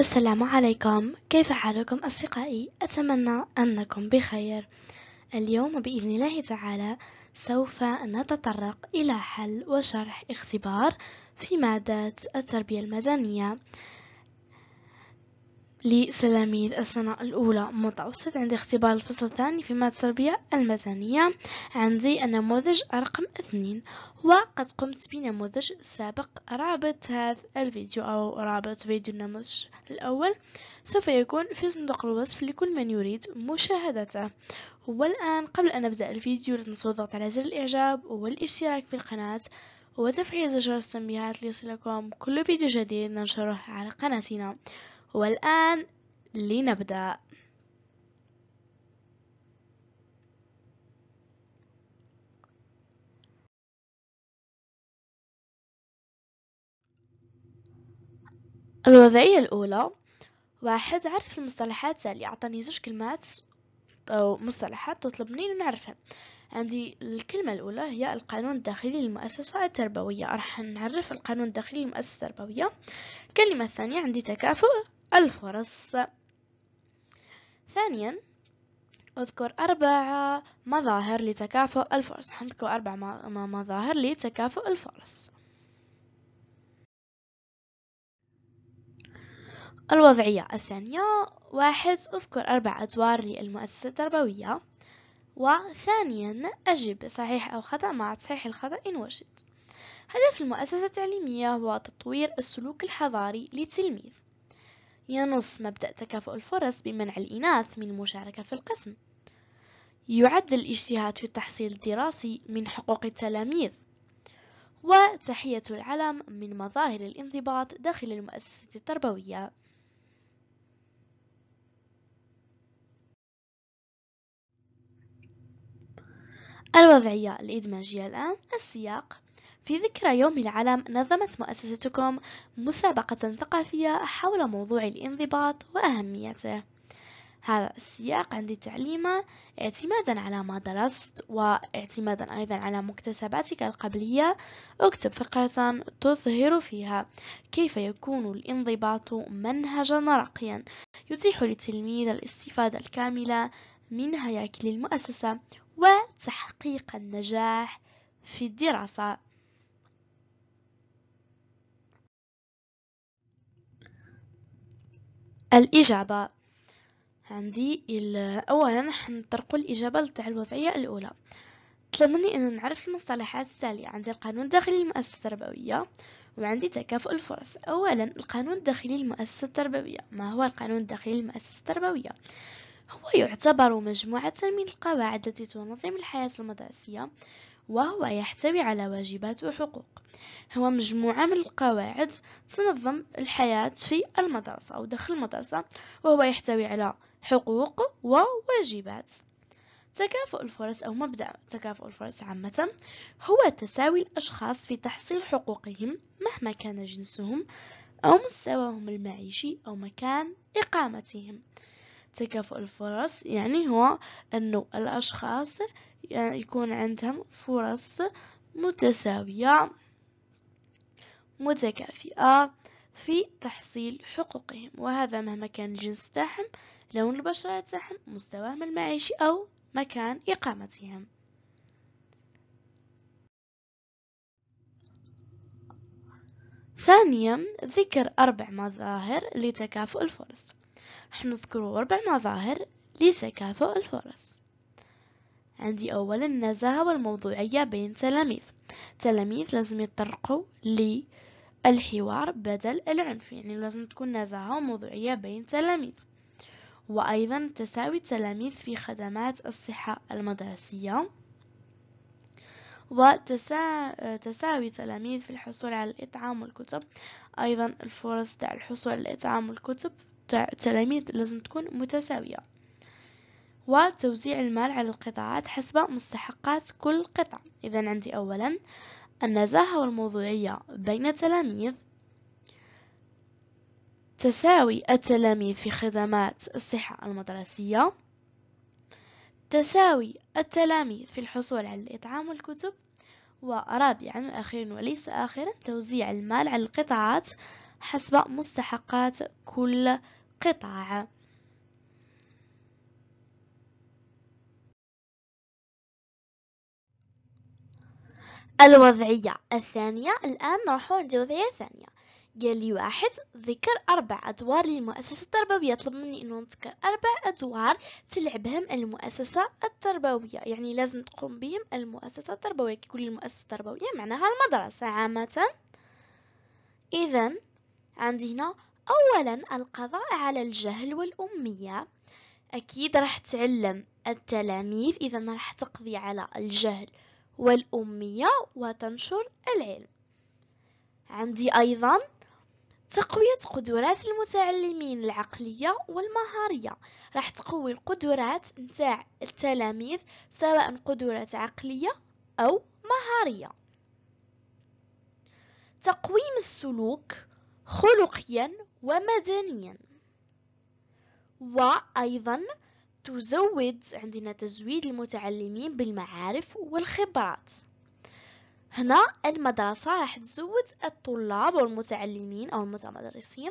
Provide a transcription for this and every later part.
السلام عليكم كيف حالكم أصدقائي أتمنى أنكم بخير اليوم بإذن الله تعالى سوف نتطرق إلى حل وشرح اختبار في مادة التربية المدنية لسلاميذ السنة الأولى متوسط عندي اختبار الفصل الثاني في مادة التربية المدنية عندي النموذج رقم اثنين وقد قمت بنموذج سابق رابط هذا الفيديو أو رابط فيديو النموذج الأول سوف يكون في صندوق الوصف لكل من يريد مشاهدته والآن قبل أن نبدأ الفيديو لا تنسوا الضغط على زر الإعجاب والاشتراك في القناة وتفعيل زر التنبيهات ليصلكم كل فيديو جديد ننشره على قناتنا والآن لنبدأ الوضعية الأولى واحد عرف المصطلحات اللي أعطاني زوج كلمات أو مصطلحات تطلب مني نعرفها عندي الكلمة الأولى هي القانون الداخلي للمؤسسة التربوية راح نعرف القانون الداخلي للمؤسسة التربوية الكلمة الثانية عندي تكافؤ الفرص ثانيا اذكر أربع مظاهر لتكافؤ الفرص حنذكر أربع مظاهر لتكافؤ الفرص الوضعية الثانية واحد أذكر أربع أدوار للمؤسسة التربوية وثانيا أجب صحيح أو خطأ مع تصحيح الخطأ إن وجد هدف المؤسسة التعليمية هو تطوير السلوك الحضاري للتلميذ ينص مبدأ تكافؤ الفرص بمنع الإناث من المشاركة في القسم يعد الاجتهاد في التحصيل الدراسي من حقوق التلاميذ وتحية العلم من مظاهر الانضباط داخل المؤسسة التربوية الوضعية الإدماجية الآن السياق في ذكرى يوم العلم نظمت مؤسستكم مسابقة ثقافية حول موضوع الانضباط وأهميته هذا السياق عندي تعليمة اعتمادا على ما درست واعتمادا أيضا على مكتسباتك القبلية اكتب فقرة تظهر فيها كيف يكون الانضباط منهجا راقيا يتيح للتلميذ الاستفادة الكاملة من هياكل المؤسسة وتحقيق النجاح في الدراسة الإجابة عندي أولا حنطرقوا الإجابة للطبيعة الوضعية الأولى تلمني أن نعرف المصطلحات التالية عندي القانون الداخلي للمؤسسة التربوية وعندي تكافؤ الفرص أولا القانون الداخلي للمؤسسة التربوية ما هو القانون الداخلي للمؤسسة التربوية هو يعتبر مجموعة من القواعد التي تنظم الحياة المدرسية وهو يحتوي على واجبات وحقوق هو مجموعة من القواعد تنظم الحياة في المدرسة أو داخل المدرسة وهو يحتوي على حقوق وواجبات تكافؤ الفرص أو مبدأ تكافؤ الفرص عامة هو تساوي الأشخاص في تحصيل حقوقهم مهما كان جنسهم أو مستواهم المعيشي أو مكان إقامتهم تكافؤ الفرص يعني هو أنه الأشخاص يعني يكون عندهم فرص متساوية متكافئة في تحصيل حقوقهم وهذا مهما كان الجنس تاعهم لون البشرة تاعهم مستواهم المعيشي أو مكان إقامتهم ثانيا ذكر أربع مظاهر لتكافؤ الفرص راح نذكر أربع مظاهر لتكافؤ الفرص عندي أولا النزاهة والموضوعية بين التلاميذ التلاميذ لازم يطرقوا للحوار بدل العنف يعني لازم تكون نزاهة وموضوعية بين التلاميذ وأيضا تساوي التلاميذ في خدمات الصحة المدرسية وتساوي التلاميذ في الحصول على الإطعام والكتب أيضا الفرص تاع الحصول على الإطعام والكتب تاع التلاميذ لازم تكون متساوية وتوزيع المال على القطاعات حسب مستحقات كل قطعة إذا عندي أولا النزاهة والموضوعية بين التلاميذ تساوي التلاميذ في خدمات الصحة المدرسية تساوي التلاميذ في الحصول على الإطعام والكتب ورابعا وأخيرا وليس آخرا توزيع المال على القطاعات حسب مستحقات كل قطع الوضعية الثانية الآن نروح عند الوضعية الثانية قال لي واحد ذكر أربع أدوار للمؤسسة التربوية طلب مني أنه نذكر أربع أدوار تلعبهم المؤسسة التربوية يعني لازم تقوم بهم المؤسسة التربوية كل المؤسسة التربوية معناها المدرسة عامة إذا عندي هنا أولا القضاء على الجهل والأمية أكيد راح تعلم التلاميذ إذا راح تقضي على الجهل والأمية وتنشر العلم عندي أيضا تقوية قدرات المتعلمين العقلية والمهارية راح تقوي القدرات نتاع التلاميذ سواء قدرات عقلية أو مهارية تقويم السلوك خلقيا ومدنيا وأيضا تزود عندنا تزويد المتعلمين بالمعارف والخبرات هنا المدرسة راح تزود الطلاب والمتعلمين أو المتمدرسين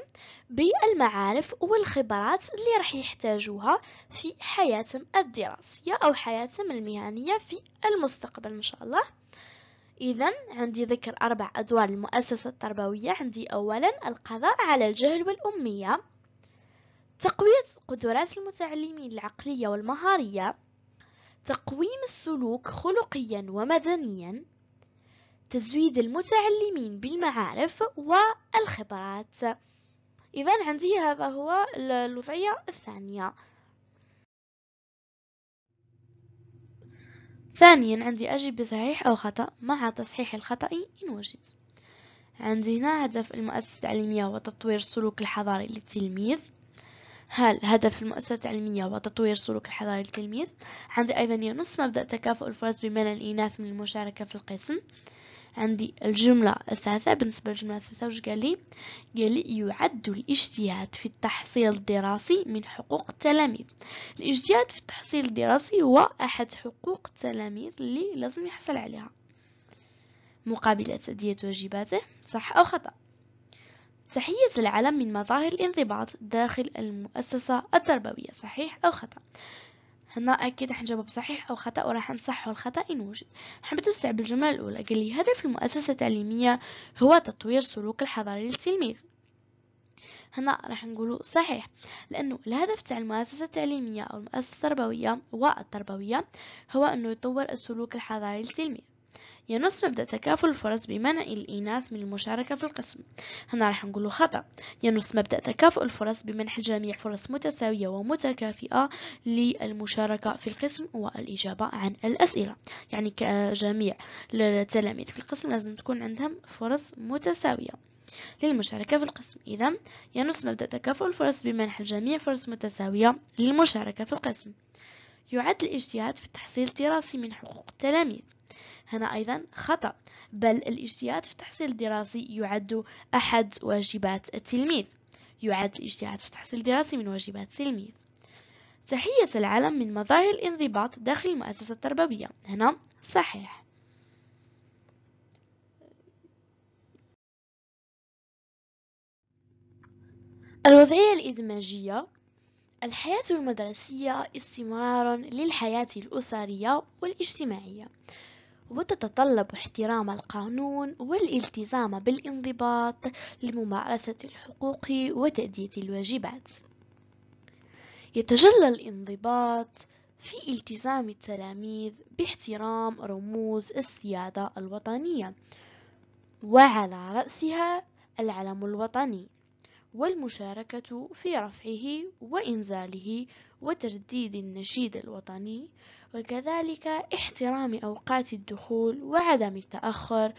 بالمعارف والخبرات اللي راح يحتاجوها في حياتهم الدراسية أو حياتهم المهنية في المستقبل إن شاء الله إذا عندي ذكر أربع أدوار المؤسسة التربوية عندي أولا القضاء على الجهل والأمية تقوية قدرات المتعلمين العقلية والمهارية تقويم السلوك خلقيا ومدنيا تزويد المتعلمين بالمعارف والخبرات إذا عندي هذا هو الوضعية الثانية ثانيا عندي أجب بصحيح أو خطأ مع تصحيح الخطأ إن وجد عندي هنا هدف المؤسسة التعليمية وتطوير السلوك الحضاري للتلميذ هل هدف المؤسسة التعليمية وتطوير سلوك السلوك الحضاري للتلميذ عندي أيضا ينص مبدأ تكافؤ الفرص بمنع الإناث من المشاركة في القسم عندي الجملة الثالثة بالنسبة للجملة الثالثة واش قال لي قال لي يعد الاجتهاد في التحصيل الدراسي من حقوق التلاميذ الاجتهاد في التحصيل الدراسي هو أحد حقوق التلاميذ اللي لازم يحصل عليها مقابل تأدية واجباته صح أو خطأ تحية العلم من مظاهر الانضباط داخل المؤسسة التربوية صحيح أو خطأ هنا أكيد راح نجاوب صحيح أو خطأ وراح نصحح الخطأ إن وجد حبيت نستعمل بالجملة الأولى قال لي هدف المؤسسة التعليمية هو تطوير سلوك الحضاري للتلميذ هنا راح نقولوا صحيح لأنه الهدف تاع المؤسسة التعليمية أو المؤسسة التربوية والتربوية هو أنه يطور السلوك الحضاري للتلميذ ينص مبدأ تكافل الفرص بمنع الإناث من المشاركة في القسم هنا راح نقوله خطأ ينص مبدأ تكافؤ الفرص بمنح الجميع فرص متساوية ومتكافئة للمشاركة في القسم والإجابة عن الأسئلة يعني كجميع التلاميذ في القسم لازم تكون عندهم فرص متساوية للمشاركة في القسم إذا ينص مبدأ تكافؤ الفرص بمنح الجميع فرص متساوية للمشاركة في القسم يعد الاجتهاد في التحصيل الدراسي من حقوق التلاميذ هنا أيضا خطأ بل الاجتهاد في التحصيل الدراسي يعد أحد واجبات التلميذ يعد الاجتهاد في التحصيل الدراسي من واجبات التلميذ تحية العلم من مظاهر الانضباط داخل المؤسسة التربوية هنا صحيح الوضعية الإدماجية الحياة المدرسية استمرار للحياة الأسرية والاجتماعية وتتطلب احترام القانون والالتزام بالانضباط لممارسة الحقوق وتأدية الواجبات يتجلى الانضباط في التزام التلاميذ باحترام رموز السيادة الوطنية وعلى رأسها العلم الوطني والمشاركة في رفعه وإنزاله وترديد النشيد الوطني وكذلك احترام أوقات الدخول وعدم التأخر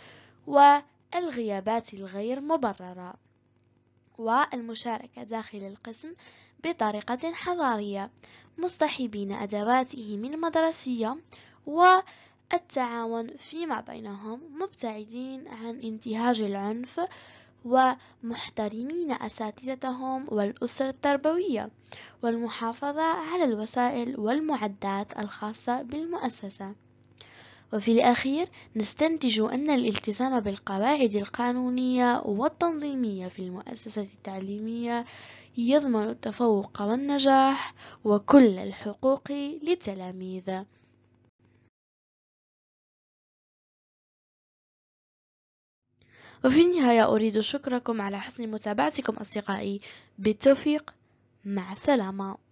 والغيابات الغير مبررة والمشاركة داخل القسم بطريقة حضارية مصطحبين أدواتهم المدرسية والتعاون فيما بينهم مبتعدين عن انتهاج العنف ومحترمين أساتذتهم والأسرة التربوية والمحافظة على الوسائل والمعدات الخاصة بالمؤسسة وفي الأخير نستنتج أن الالتزام بالقواعد القانونية والتنظيمية في المؤسسة التعليمية يضمن التفوق والنجاح وكل الحقوق للتلاميذ وفي النهاية أريد شكركم على حسن متابعتكم أصدقائي بالتوفيق مع السلامة